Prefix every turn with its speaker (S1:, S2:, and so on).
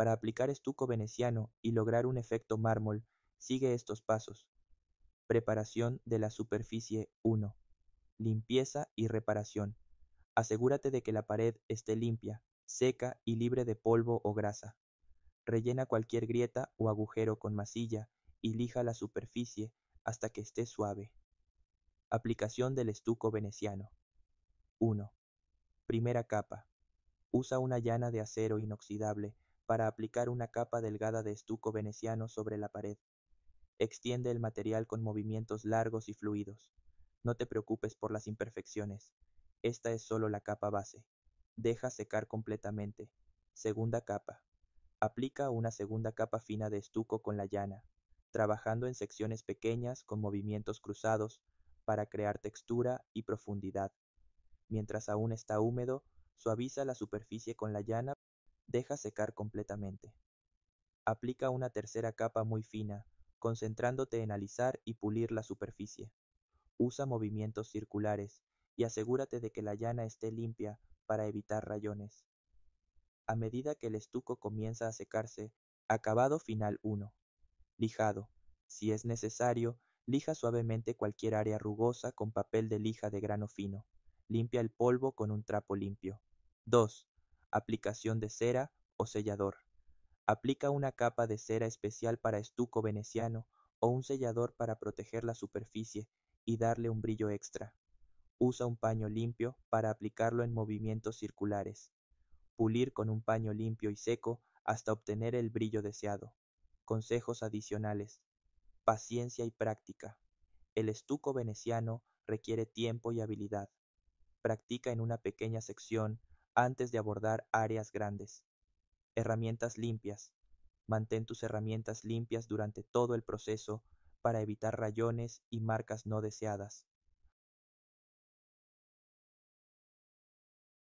S1: Para aplicar estuco veneciano y lograr un efecto mármol, sigue estos pasos. Preparación de la superficie 1. Limpieza y reparación. Asegúrate de que la pared esté limpia, seca y libre de polvo o grasa. Rellena cualquier grieta o agujero con masilla y lija la superficie hasta que esté suave. Aplicación del estuco veneciano. 1. Primera capa. Usa una llana de acero inoxidable para aplicar una capa delgada de estuco veneciano sobre la pared. Extiende el material con movimientos largos y fluidos. No te preocupes por las imperfecciones. Esta es solo la capa base. Deja secar completamente. Segunda capa. Aplica una segunda capa fina de estuco con la llana, trabajando en secciones pequeñas con movimientos cruzados para crear textura y profundidad. Mientras aún está húmedo, suaviza la superficie con la llana Deja secar completamente. Aplica una tercera capa muy fina, concentrándote en alisar y pulir la superficie. Usa movimientos circulares y asegúrate de que la llana esté limpia para evitar rayones. A medida que el estuco comienza a secarse, acabado final 1. Lijado. Si es necesario, lija suavemente cualquier área rugosa con papel de lija de grano fino. Limpia el polvo con un trapo limpio. 2. Aplicación de cera o sellador. Aplica una capa de cera especial para estuco veneciano o un sellador para proteger la superficie y darle un brillo extra. Usa un paño limpio para aplicarlo en movimientos circulares. Pulir con un paño limpio y seco hasta obtener el brillo deseado. Consejos adicionales. Paciencia y práctica. El estuco veneciano requiere tiempo y habilidad. Practica en una pequeña sección antes de abordar áreas grandes. Herramientas limpias. Mantén tus herramientas limpias durante todo el proceso para evitar rayones y marcas no deseadas.